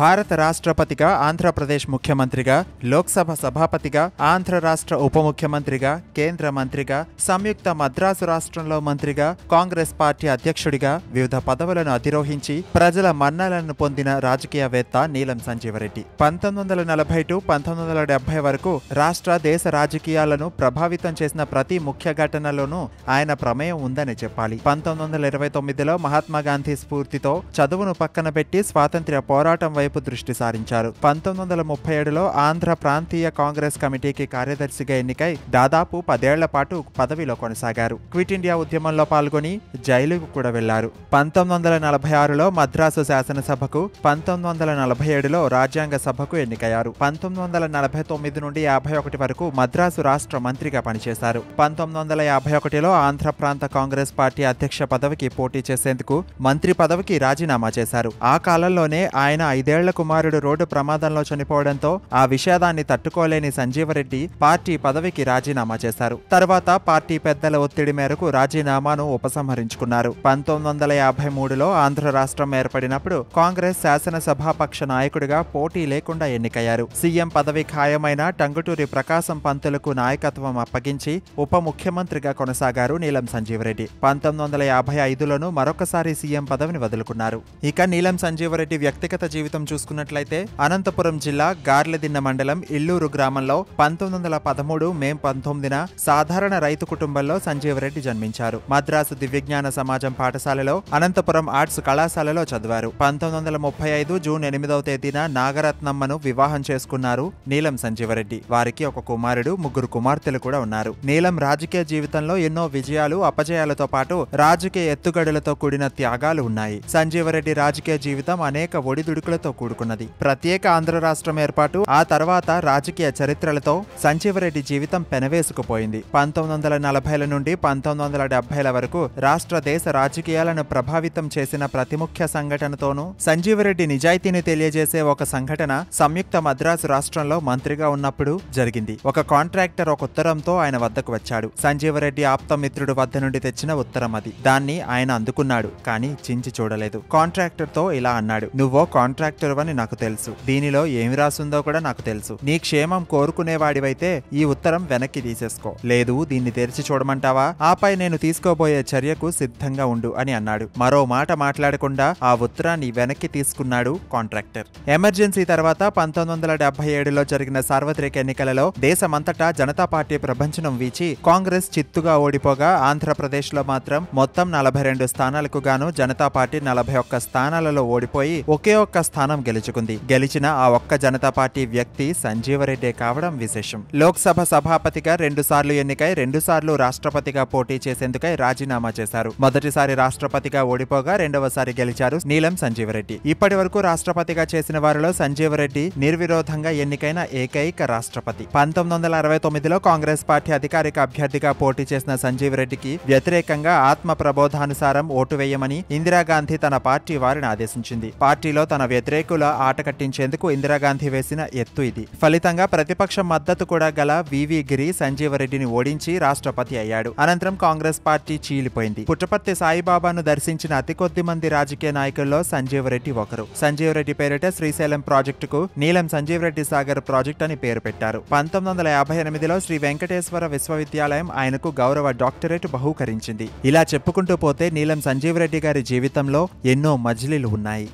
భారత రాష్ట్రపతిగా ఆంధ్రప్రదేశ్ ముఖ్యమంత్రిగా లోక్సభ సభాపతిగా ఆంధ్ర రాష్ట్ర ఉప ముఖ్యమంత్రిగా కేంద్ర మంత్రిగా సంయుక్త మద్రాసు రాష్ట్రంలో మంత్రిగా కాంగ్రెస్ పార్టీ అధ్యక్షుడిగా వివిధ పదవులను అధిరోహించి ప్రజల మన్నలను పొందిన రాజకీయవేత్త నీలం సంజీవరెడ్డి పంతొమ్మిది వందల నలభై టు పంతొమ్మిది వందల డెబ్బై వరకు రాష్ట్ర దేశ రాజకీయాలను ప్రభావితం చేసిన ప్రతి ముఖ్య ఘటనలోనూ ఆయన ప్రమేయం ఉందని చెప్పాలి పంతొమ్మిది వందల ఇరవై తొమ్మిదిలో మహాత్మా గాంధీ స్ఫూర్తితో చదువును పక్కన పెట్టి స్వాతంత్ర్య పోరాటం వైపు వైపు దృష్టి సారించారు పంతొమ్మిది వందల ముప్పై ఏడులో ఆంధ్ర ప్రాంతీయ కాంగ్రెస్ కమిటీకి కార్యదర్శిగా ఎన్నికై దాదాపు పదేళ్ల పాటు పదవిలో కొనసాగారు క్విట్ ఇండియా ఉద్యమంలో పాల్గొని జైలుకు కూడా వెళ్లారు పంతొమ్మిది వందల నలభై ఆరులో మద్రాసు శాసనసభకు పంతొమ్మిది వందల నలభై ఏడులో రాజ్యాంగ సభకు ఎన్నికయ్యారు పంతొమ్మిది వందల నలభై తొమ్మిది నుండి యాభై ఒకటి వరకు మద్రాసు రాష్ట్ర మంత్రిగా పనిచేశారు పంతొమ్మిది వందల యాభై ఒకటిలో ఆంధ్ర ప్రాంత కాంగ్రెస్ పార్టీ అధ్యక్ష పదవికి పోటీ చేసేందుకు మంత్రి పదవికి రాజీనామా చేశారు ఆ కాలంలోనే ఆయన ఐదు ఐదేళ్ల కుమారుడు రోడ్డు ప్రమాదంలో చనిపోవడంతో ఆ విషాదాన్ని తట్టుకోలేని సంజీవరెడ్డి పార్టీ పదవికి రాజీనామా చేశారు తర్వాత పార్టీ పెద్దల ఒత్తిడి మేరకు రాజీనామాను ఉపసంహరించుకున్నారు పంతొమ్మిది వందల యాభై మూడులో ఆంధ్ర రాష్ట్రం ఏర్పడినప్పుడు కాంగ్రెస్ శాసనసభాపక్ష నాయకుడిగా పోటీ లేకుండా ఎన్నికయ్యారు సీఎం పదవి ఖాయమైన టంగుటూరి ప్రకాశం పంతులకు నాయకత్వం అప్పగించి ఉప ముఖ్యమంత్రిగా కొనసాగారు నీలం సంజీవరెడ్డి పంతొమ్మిది వందల యాభై ఐదులోనూ మరొకసారి సీఎం పదవిని వదులుకున్నారు ఇక నీలం సంజీవరెడ్డి వ్యక్తిగత జీవితం క్రితం చూసుకున్నట్లయితే అనంతపురం జిల్లా గార్లదిన్న మండలం ఇల్లూరు గ్రామంలో పంతొమ్మిది వందల పదమూడు మే పంతొమ్మిదిన సాధారణ రైతు కుటుంబంలో సంజీవరెడ్డి రెడ్డి జన్మించారు మద్రాసు దివ్యజ్ఞాన సమాజం పాఠశాలలో అనంతపురం ఆర్ట్స్ కళాశాలలో చదివారు పంతొమ్మిది వందల ముప్పై ఐదు జూన్ ఎనిమిదవ తేదీన నాగరత్నమ్మను వివాహం చేసుకున్నారు నీలం సంజీవరెడ్డి వారికి ఒక కుమారుడు ముగ్గురు కుమార్తెలు కూడా ఉన్నారు నీలం రాజకీయ జీవితంలో ఎన్నో విజయాలు అపజయాలతో పాటు రాజకీయ ఎత్తుగడలతో కూడిన త్యాగాలు ఉన్నాయి సంజీవరెడ్డి రాజకీయ జీవితం అనేక ఒడిదుడుకులతో చరిత్రతో కూడుకున్నది ప్రత్యేక ఆంధ్ర రాష్ట్రం ఏర్పాటు ఆ తర్వాత రాజకీయ చరిత్రలతో సంజీవరెడ్డి జీవితం పెనవేసుకుపోయింది పంతొమ్మిది వందల నుండి పంతొమ్మిది వందల వరకు రాష్ట్ర దేశ రాజకీయాలను ప్రభావితం చేసిన ప్రతి ముఖ్య సంఘటనతోనూ సంజీవరెడ్డి నిజాయితీని తెలియజేసే ఒక సంఘటన సంయుక్త మద్రాసు రాష్ట్రంలో మంత్రిగా ఉన్నప్పుడు జరిగింది ఒక కాంట్రాక్టర్ ఒక ఉత్తరంతో ఆయన వద్దకు వచ్చాడు సంజీవరెడ్డి ఆప్తమిత్రుడు వద్ద నుండి తెచ్చిన ఉత్తరం అది దాన్ని ఆయన అందుకున్నాడు కానీ చించి చూడలేదు కాంట్రాక్టర్తో ఇలా అన్నాడు నువ్వో కాంట్రాక్ట్ అని నాకు తెలుసు దీనిలో ఏమి రాసుందో కూడా నాకు తెలుసు నీ క్షేమం కోరుకునేవాడివైతే ఈ ఉత్తరం వెనక్కి తీసేసుకో లేదు దీన్ని తెరిచి చూడమంటావా ఆపై నేను తీసుకోబోయే చర్యకు సిద్ధంగా ఉండు అని అన్నాడు మరో మాట మాట్లాడకుండా ఆ ఉత్తరాన్ని వెనక్కి తీసుకున్నాడు కాంట్రాక్టర్ ఎమర్జెన్సీ తర్వాత పంతొమ్మిది వందల డెబ్బై ఏడులో జరిగిన సార్వత్రిక ఎన్నికలలో దేశమంతటా జనతా పార్టీ ప్రపంచం వీచి కాంగ్రెస్ చిత్తుగా ఓడిపోగా ఆంధ్రప్రదేశ్లో మాత్రం మొత్తం నలభై రెండు స్థానాలకు గాను జనతా పార్టీ నలభై ఒక్క స్థానాలలో ఓడిపోయి ఒకే ఒక్క స్థానం స్థానం గెలుచుకుంది గెలిచిన ఆ ఒక్క జనతా పార్టీ వ్యక్తి సంజీవరెడ్డే కావడం విశేషం లోక్సభ సభాపతిగా రెండుసార్లు ఎన్నికై రెండుసార్లు రాష్ట్రపతిగా పోటీ చేసేందుకై రాజీనామా చేశారు మొదటిసారి రాష్ట్రపతిగా ఓడిపోగా రెండవసారి గెలిచారు నీలం సంజీవరెడ్డి ఇప్పటి వరకు రాష్ట్రపతిగా చేసిన వారిలో సంజీవరెడ్డి నిర్విరోధంగా ఎన్నికైన ఏకైక రాష్ట్రపతి పంతొమ్మిది వందల అరవై తొమ్మిదిలో కాంగ్రెస్ పార్టీ అధికారిక అభ్యర్థిగా పోటీ చేసిన సంజీవరెడ్డికి వ్యతిరేకంగా ఆత్మ ప్రబోధానుసారం ఓటు వేయమని ఇందిరాగాంధీ తన పార్టీ వారిని ఆదేశించింది పార్టీలో తన వ్యతిరేక వ్యతిరేకుల ఆట కట్టించేందుకు ఇందిరాగాంధీ వేసిన ఎత్తు ఇది ఫలితంగా ప్రతిపక్ష మద్దతు కూడా గల వివి గిరి సంజీవరెడ్డిని ఓడించి రాష్ట్రపతి అయ్యాడు అనంతరం కాంగ్రెస్ పార్టీ చీలిపోయింది పుట్టపర్తి సాయిబాబాను దర్శించిన అతి కొద్ది మంది రాజకీయ నాయకుల్లో సంజీవరెడ్డి ఒకరు సంజీవరెడ్డి పేరిట శ్రీశైలం ప్రాజెక్టుకు నీలం సంజీవరెడ్డి సాగర్ ప్రాజెక్ట్ అని పేరు పెట్టారు పంతొమ్మిది వందల యాభై ఎనిమిదిలో శ్రీ వెంకటేశ్వర విశ్వవిద్యాలయం ఆయనకు గౌరవ డాక్టరేట్ బహూకరించింది ఇలా చెప్పుకుంటూ పోతే నీలం సంజీవరెడ్డి గారి జీవితంలో ఎన్నో మజిలీలు ఉన్నాయి